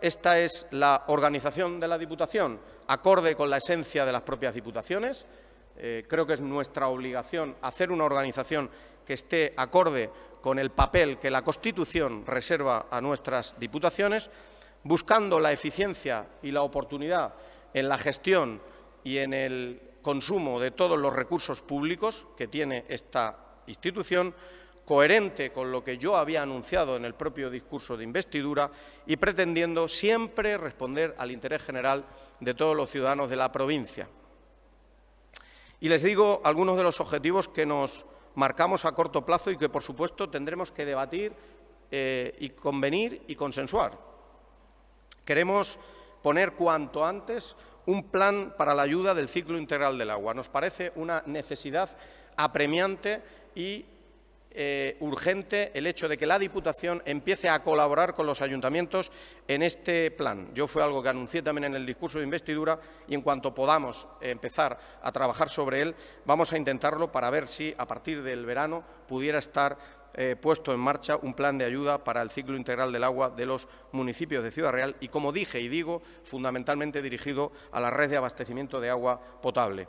Esta es la organización de la Diputación, acorde con la esencia de las propias Diputaciones. Eh, creo que es nuestra obligación hacer una organización que esté acorde con el papel que la Constitución reserva a nuestras Diputaciones, buscando la eficiencia y la oportunidad en la gestión y en el consumo de todos los recursos públicos que tiene esta institución, coherente con lo que yo había anunciado en el propio discurso de investidura y pretendiendo siempre responder al interés general de todos los ciudadanos de la provincia. Y les digo algunos de los objetivos que nos marcamos a corto plazo y que, por supuesto, tendremos que debatir eh, y convenir y consensuar. Queremos poner cuanto antes un plan para la ayuda del ciclo integral del agua. Nos parece una necesidad apremiante y eh, urgente el hecho de que la Diputación empiece a colaborar con los ayuntamientos en este plan. Yo fue algo que anuncié también en el discurso de investidura y en cuanto podamos empezar a trabajar sobre él, vamos a intentarlo para ver si a partir del verano pudiera estar eh, puesto en marcha un plan de ayuda para el ciclo integral del agua de los municipios de Ciudad Real y, como dije y digo, fundamentalmente dirigido a la red de abastecimiento de agua potable.